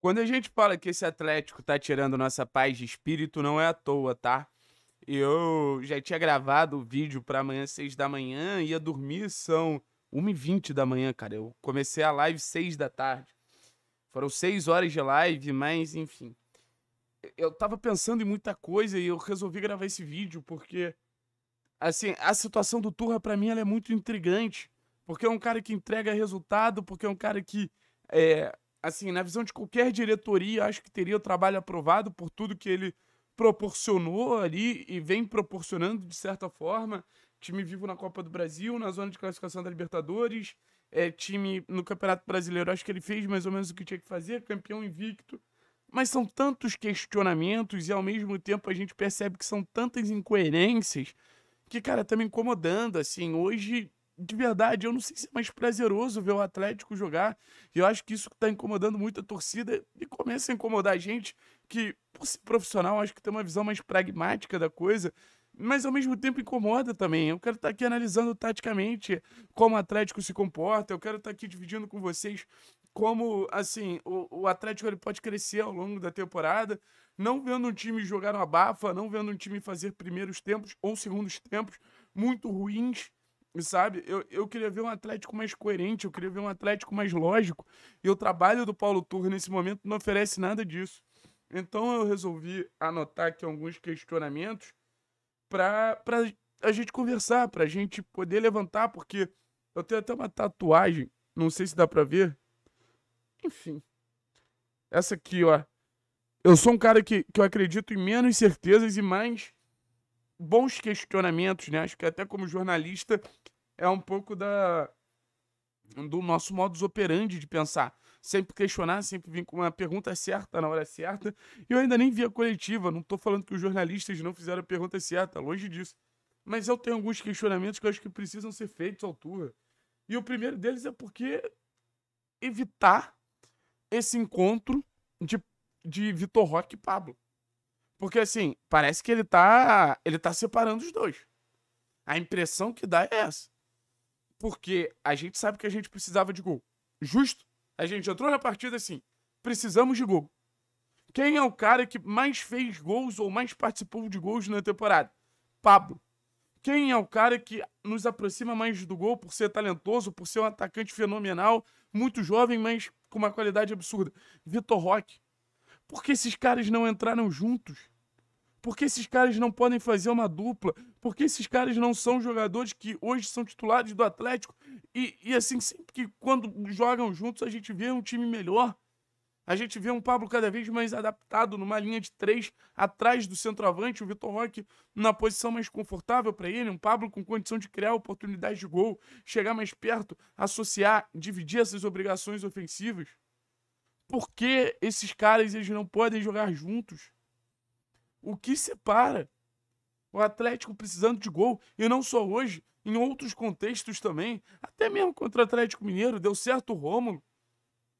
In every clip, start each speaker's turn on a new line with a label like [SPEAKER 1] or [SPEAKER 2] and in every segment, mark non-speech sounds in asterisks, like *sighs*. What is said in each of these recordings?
[SPEAKER 1] Quando a gente fala que esse Atlético tá tirando nossa paz de espírito, não é à toa, tá? Eu já tinha gravado o vídeo para amanhã às 6 da manhã, ia dormir, são 1h20 da manhã, cara. Eu comecei a live 6 da tarde. Foram 6 horas de live, mas enfim. Eu tava pensando em muita coisa e eu resolvi gravar esse vídeo porque, assim, a situação do Turra para mim ela é muito intrigante. Porque é um cara que entrega resultado, porque é um cara que é, assim, na visão de qualquer diretoria, acho que teria o trabalho aprovado por tudo que ele proporcionou ali e vem proporcionando de certa forma. Time vivo na Copa do Brasil, na zona de classificação da Libertadores, é, time no Campeonato Brasileiro. Acho que ele fez mais ou menos o que tinha que fazer, campeão invicto. Mas são tantos questionamentos e ao mesmo tempo a gente percebe que são tantas incoerências que, cara, tá me incomodando. Assim, hoje de verdade, eu não sei se é mais prazeroso ver o Atlético jogar. E eu acho que isso está incomodando muito a torcida e começa a incomodar a gente, que, por ser profissional, acho que tem uma visão mais pragmática da coisa. Mas ao mesmo tempo incomoda também. Eu quero estar tá aqui analisando taticamente como o Atlético se comporta. Eu quero estar tá aqui dividindo com vocês como, assim, o, o Atlético ele pode crescer ao longo da temporada não vendo um time jogar uma bafa, não vendo um time fazer primeiros tempos ou segundos tempos muito ruins, Sabe? Eu, eu queria ver um Atlético mais coerente, eu queria ver um Atlético mais lógico. E o trabalho do Paulo Turra nesse momento não oferece nada disso. Então eu resolvi anotar aqui alguns questionamentos para a gente conversar, para a gente poder levantar, porque eu tenho até uma tatuagem, não sei se dá para ver. Enfim. Essa aqui, ó. Eu sou um cara que, que eu acredito em menos certezas e mais bons questionamentos, né? Acho que até como jornalista é um pouco da do nosso modus operandi de pensar. Sempre questionar, sempre vir com uma pergunta certa na hora certa. E eu ainda nem vi a coletiva, não estou falando que os jornalistas não fizeram a pergunta certa, longe disso. Mas eu tenho alguns questionamentos que eu acho que precisam ser feitos à altura. E o primeiro deles é porque evitar esse encontro de, de Vitor Roque e Pablo. Porque assim, parece que ele tá, ele tá separando os dois. A impressão que dá é essa. Porque a gente sabe que a gente precisava de gol. Justo? A gente entrou na partida assim, precisamos de gol. Quem é o cara que mais fez gols ou mais participou de gols na temporada? Pablo. Quem é o cara que nos aproxima mais do gol por ser talentoso, por ser um atacante fenomenal, muito jovem, mas com uma qualidade absurda? Vitor Roque. Por que esses caras não entraram juntos? Por que esses caras não podem fazer uma dupla? Por que esses caras não são jogadores que hoje são titulares do Atlético? E, e assim, sempre que quando jogam juntos, a gente vê um time melhor. A gente vê um Pablo cada vez mais adaptado numa linha de três atrás do centroavante, o Vitor Roque na posição mais confortável para ele, um Pablo com condição de criar oportunidades de gol, chegar mais perto, associar, dividir essas obrigações ofensivas. Por que esses caras eles não podem jogar juntos? O que separa? O Atlético precisando de gol, e não só hoje, em outros contextos também, até mesmo contra o Atlético Mineiro, deu certo o Rômulo.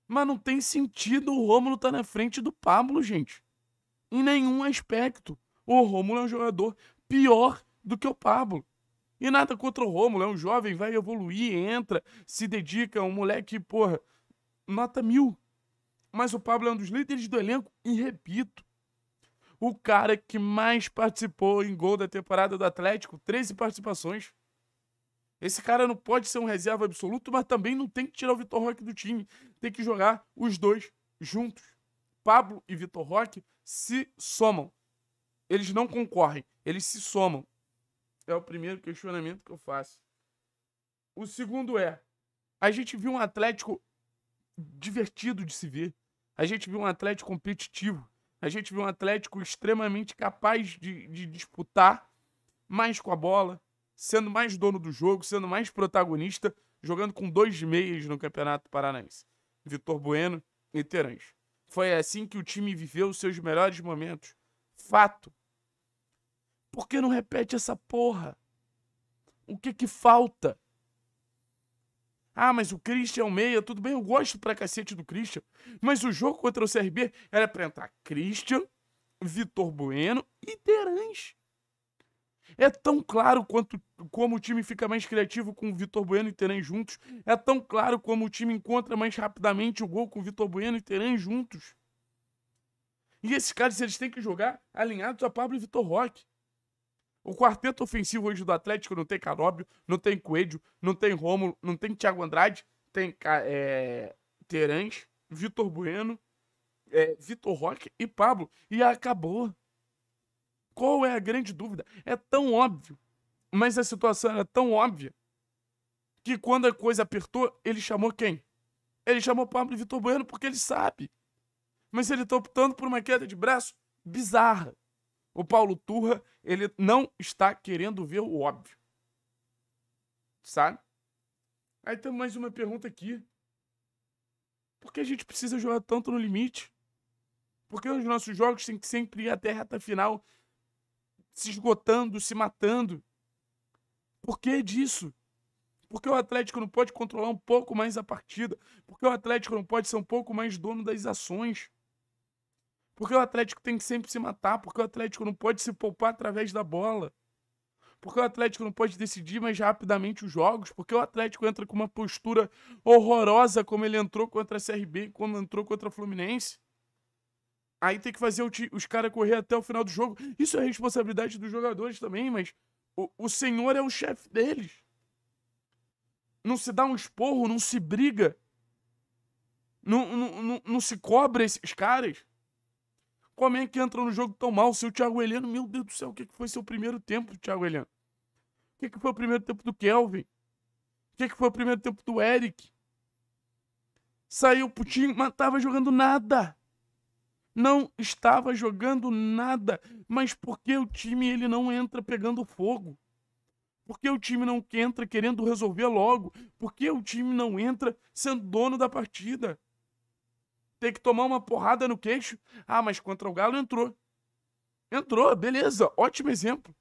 [SPEAKER 1] Mas não tem sentido o Rômulo estar tá na frente do Pablo, gente. Em nenhum aspecto. O Rômulo é um jogador pior do que o Pablo. E nada contra o Rômulo, é um jovem, vai evoluir, entra, se dedica, é um moleque, porra, nota mil mas o Pablo é um dos líderes do elenco e repito, o cara que mais participou em gol da temporada do Atlético, 13 participações. Esse cara não pode ser um reserva absoluto, mas também não tem que tirar o Vitor Roque do time. Tem que jogar os dois juntos. Pablo e Vitor Roque se somam. Eles não concorrem, eles se somam. É o primeiro questionamento que eu faço. O segundo é: a gente viu um Atlético divertido de se ver. A gente viu um Atlético competitivo. A gente viu um Atlético extremamente capaz de, de disputar mais com a bola, sendo mais dono do jogo, sendo mais protagonista, jogando com dois meias no Campeonato Paranaense. Vitor Bueno e Terãs. Foi assim que o time viveu os seus melhores momentos. Fato. Por que não repete essa porra? O que que falta? Ah, mas o Christian é o meia, tudo bem, eu gosto pra cacete do Christian. Mas o jogo contra o CRB era pra entrar Christian, Vitor Bueno e Terãs. É tão claro quanto como o time fica mais criativo com o Vitor Bueno e Terãs juntos. É tão claro como o time encontra mais rapidamente o gol com o Vitor Bueno e Terãs juntos. E esses caras, eles têm que jogar alinhados a Pablo e Vitor Roque. O quarteto ofensivo hoje do Atlético não tem Canóbio, não tem Coelho, não tem Rômulo, não tem Thiago Andrade, tem é, Vitor Bueno, é, Vitor Roque e Pablo. E acabou. Qual é a grande dúvida? É tão óbvio, mas a situação era tão óbvia que quando a coisa apertou, ele chamou quem? Ele chamou Pablo e Vitor Bueno porque ele sabe. Mas ele tá optando por uma queda de braço bizarra. O Paulo Turra, ele não está querendo ver o óbvio. Sabe? Aí tem mais uma pergunta aqui. Por que a gente precisa jogar tanto no limite? Por que os nossos jogos têm que sempre ir até a reta final se esgotando, se matando? Por que disso? Por que o Atlético não pode controlar um pouco mais a partida? Por que o Atlético não pode ser um pouco mais dono das ações? Porque o Atlético tem que sempre se matar, porque o Atlético não pode se poupar através da bola. Porque o Atlético não pode decidir mais rapidamente os jogos, porque o Atlético entra com uma postura horrorosa como ele entrou contra a CRB, como entrou contra a Fluminense. Aí tem que fazer os caras correr até o final do jogo. Isso é responsabilidade dos jogadores também, mas o, o senhor é o chefe deles. Não se dá um esporro, não se briga. Não, não, não, não se cobra esses caras. Como é que entra no jogo tão mal? Seu Thiago Heleno, meu Deus do céu, o que, que foi seu primeiro tempo, Thiago Heleno? O que, que foi o primeiro tempo do Kelvin? O que, que foi o primeiro tempo do Eric? Saiu o Putinho, mas tava jogando nada. Não estava jogando nada. Mas por que o time ele não entra pegando fogo? Por que o time não entra querendo resolver logo? Por que o time não entra sendo dono da partida? Tem que tomar uma porrada no queixo. Ah, mas contra o Galo entrou. Entrou, beleza, ótimo exemplo.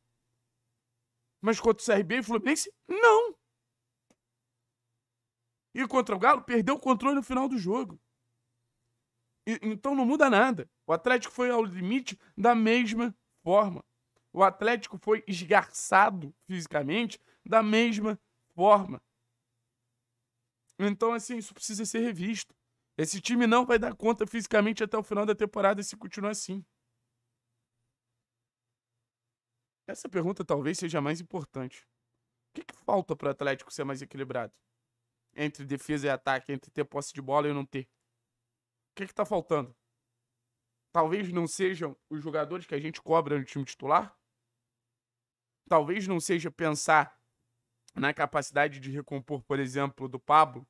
[SPEAKER 1] Mas contra o CRB e o Fluminense, não. E contra o Galo, perdeu o controle no final do jogo. E, então não muda nada. O Atlético foi ao limite da mesma forma. O Atlético foi esgarçado fisicamente da mesma forma. Então, assim, isso precisa ser revisto. Esse time não vai dar conta fisicamente até o final da temporada se continuar assim. Essa pergunta talvez seja a mais importante. O que, que falta para o Atlético ser mais equilibrado? Entre defesa e ataque, entre ter posse de bola e não ter. O que está faltando? Talvez não sejam os jogadores que a gente cobra no time titular? Talvez não seja pensar na capacidade de recompor, por exemplo, do Pablo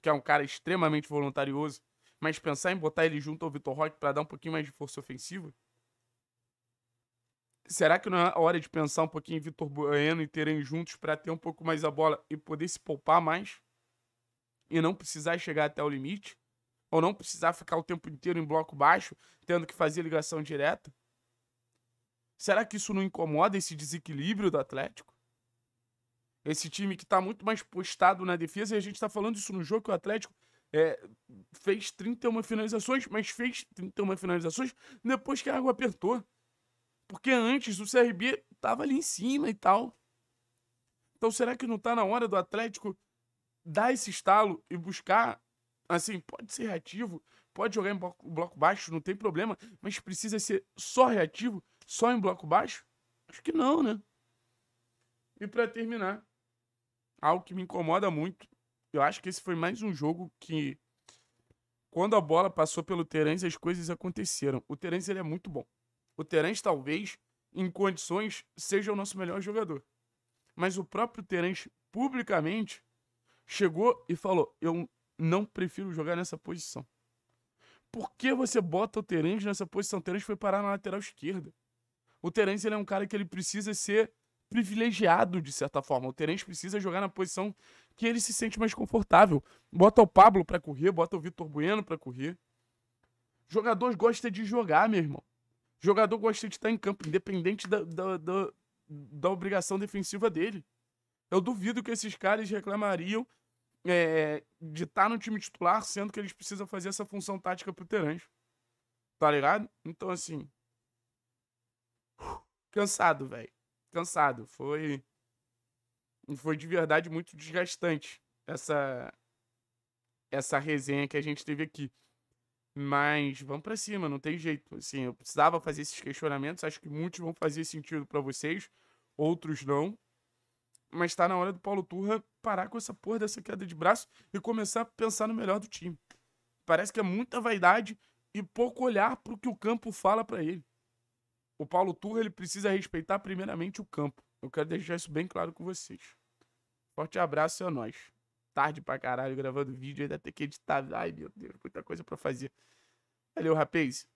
[SPEAKER 1] que é um cara extremamente voluntarioso, mas pensar em botar ele junto ao Vitor Roque para dar um pouquinho mais de força ofensiva? Será que não é hora de pensar um pouquinho em Vitor Bueno e terem juntos para ter um pouco mais a bola e poder se poupar mais? E não precisar chegar até o limite? Ou não precisar ficar o tempo inteiro em bloco baixo, tendo que fazer ligação direta? Será que isso não incomoda esse desequilíbrio do Atlético? Esse time que está muito mais postado na defesa, e a gente está falando isso no jogo que o Atlético é, fez 31 finalizações, mas fez 31 finalizações depois que a água apertou. Porque antes o CRB tava ali em cima e tal. Então será que não está na hora do Atlético dar esse estalo e buscar? Assim, pode ser reativo, pode jogar em bloco, bloco baixo, não tem problema, mas precisa ser só reativo, só em bloco baixo? Acho que não, né? E para terminar, algo que me incomoda muito. Eu acho que esse foi mais um jogo que, quando a bola passou pelo Terence, as coisas aconteceram. O Terence ele é muito bom. O Terence, talvez, em condições, seja o nosso melhor jogador. Mas o próprio Terence, publicamente, chegou e falou: Eu não prefiro jogar nessa posição. Por que você bota o Terence nessa posição? O Terence foi parar na lateral esquerda. O Terence ele é um cara que ele precisa ser privilegiado, de certa forma. O Terence precisa jogar na posição que ele se sente mais confortável. Bota o Pablo para correr, bota o Vitor Bueno para correr. Jogador gosta de jogar, meu irmão. Jogador gosta de estar em campo, independente da, da, da, da obrigação defensiva dele. Eu duvido que esses caras reclamariam é, de estar no time titular, sendo que eles precisam fazer essa função tática pro Terence. Tá ligado? Então, assim. *sighs* Cansado, velho cansado. Foi. Foi de verdade muito desgastante essa. Essa resenha que a gente teve aqui. Mas vamos para cima, não tem jeito. Assim, eu precisava fazer esses questionamentos. Acho que muitos vão fazer sentido para vocês, outros não. Mas tá na hora do Paulo Turra parar com essa porra dessa queda de braço e começar a pensar no melhor do time. Parece que é muita vaidade e pouco olhar pro que o campo fala para ele o Paulo Turra ele precisa respeitar primeiramente o campo. Eu quero deixar isso bem claro com vocês. Forte abraço e é nóis. Tarde pra caralho gravando vídeo, ainda tem que editar. Ai, meu Deus, muita coisa para fazer. Valeu, rapaz.